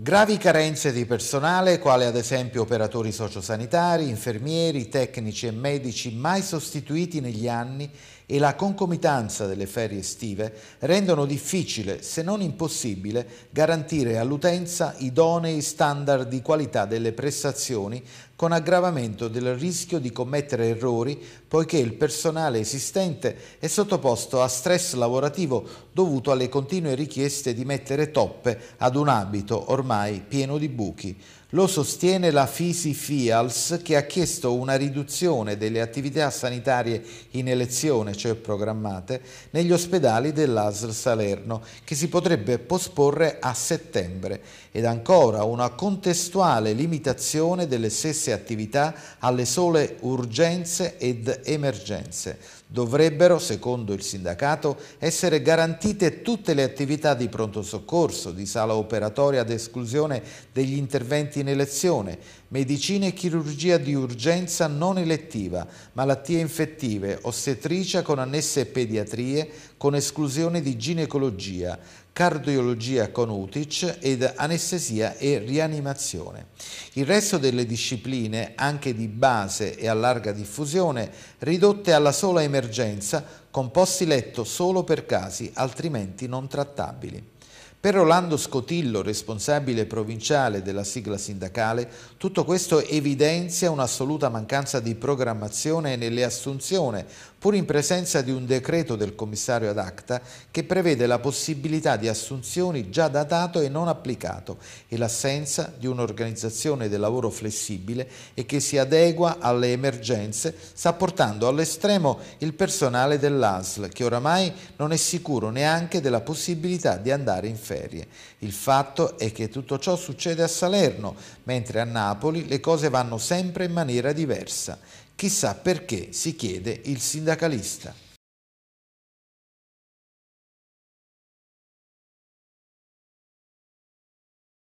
Gravi carenze di personale, quale ad esempio operatori sociosanitari, infermieri, tecnici e medici mai sostituiti negli anni e la concomitanza delle ferie estive rendono difficile, se non impossibile, garantire all'utenza idonei standard di qualità delle prestazioni con aggravamento del rischio di commettere errori poiché il personale esistente è sottoposto a stress lavorativo dovuto alle continue richieste di mettere toppe ad un abito ormai pieno di buchi. Lo sostiene la Fisi Fials che ha chiesto una riduzione delle attività sanitarie in elezione, cioè programmate, negli ospedali dell'ASL Salerno, che si potrebbe posporre a settembre, ed ancora una contestuale limitazione delle stesse attività alle sole urgenze ed emergenze. Dovrebbero, secondo il sindacato, essere garantite tutte le attività di pronto soccorso, di sala operatoria ad esclusione degli interventi residenti in elezione, medicina e chirurgia di urgenza non elettiva, malattie infettive, ostetricia con annesse pediatrie, con esclusione di ginecologia, cardiologia con UTIC ed anestesia e rianimazione. Il resto delle discipline, anche di base e a larga diffusione, ridotte alla sola emergenza, con posti letto solo per casi altrimenti non trattabili. Per Rolando Scotillo, responsabile provinciale della sigla sindacale, tutto questo evidenzia un'assoluta mancanza di programmazione nelle assunzioni, pur in presenza di un decreto del commissario ad acta che prevede la possibilità di assunzioni già datato e non applicato e l'assenza di un'organizzazione del lavoro flessibile e che si adegua alle emergenze sta portando all'estremo il personale dell'ASL che oramai non è sicuro neanche della possibilità di andare in ferie. Il fatto è che tutto ciò succede a Salerno, mentre a Napoli le cose vanno sempre in maniera diversa. Chissà perché, si chiede il sindacalista.